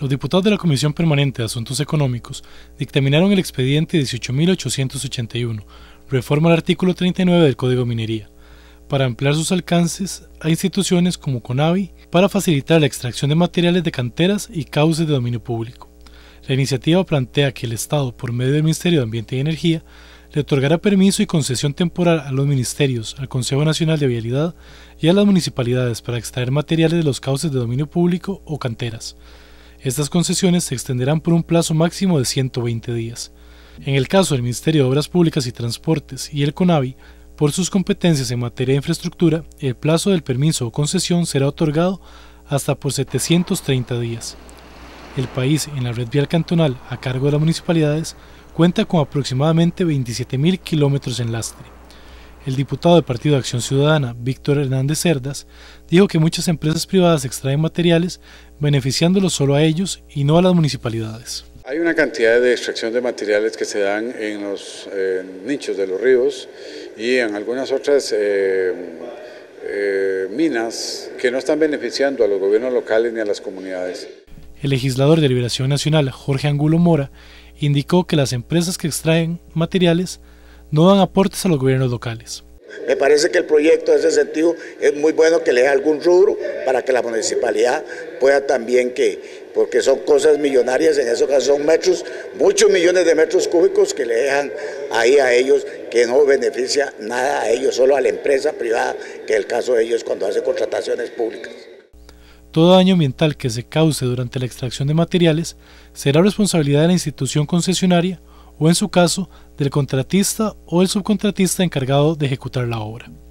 Los diputados de la Comisión Permanente de Asuntos Económicos dictaminaron el expediente 18.881, reforma al artículo 39 del Código Minería, para ampliar sus alcances a instituciones como CONAVI para facilitar la extracción de materiales de canteras y cauces de dominio público. La iniciativa plantea que el Estado, por medio del Ministerio de Ambiente y Energía, le otorgará permiso y concesión temporal a los ministerios, al Consejo Nacional de Vialidad y a las municipalidades para extraer materiales de los cauces de dominio público o canteras estas concesiones se extenderán por un plazo máximo de 120 días. En el caso del Ministerio de Obras Públicas y Transportes y el CONAVI, por sus competencias en materia de infraestructura, el plazo del permiso o concesión será otorgado hasta por 730 días. El país en la red vial cantonal a cargo de las municipalidades cuenta con aproximadamente 27.000 kilómetros en lastre el diputado del Partido de Acción Ciudadana, Víctor Hernández Cerdas, dijo que muchas empresas privadas extraen materiales beneficiándolos solo a ellos y no a las municipalidades. Hay una cantidad de extracción de materiales que se dan en los eh, nichos de los ríos y en algunas otras eh, eh, minas que no están beneficiando a los gobiernos locales ni a las comunidades. El legislador de Liberación Nacional, Jorge Angulo Mora, indicó que las empresas que extraen materiales no dan aportes a los gobiernos locales. Me parece que el proyecto en ese sentido es muy bueno que le dé algún rubro para que la municipalidad pueda también que, porque son cosas millonarias, en esos casos son metros, muchos millones de metros cúbicos que le dejan ahí a ellos, que no beneficia nada a ellos, solo a la empresa privada, que es el caso de ellos cuando hace contrataciones públicas. Todo daño ambiental que se cause durante la extracción de materiales será responsabilidad de la institución concesionaria o en su caso del contratista o el subcontratista encargado de ejecutar la obra.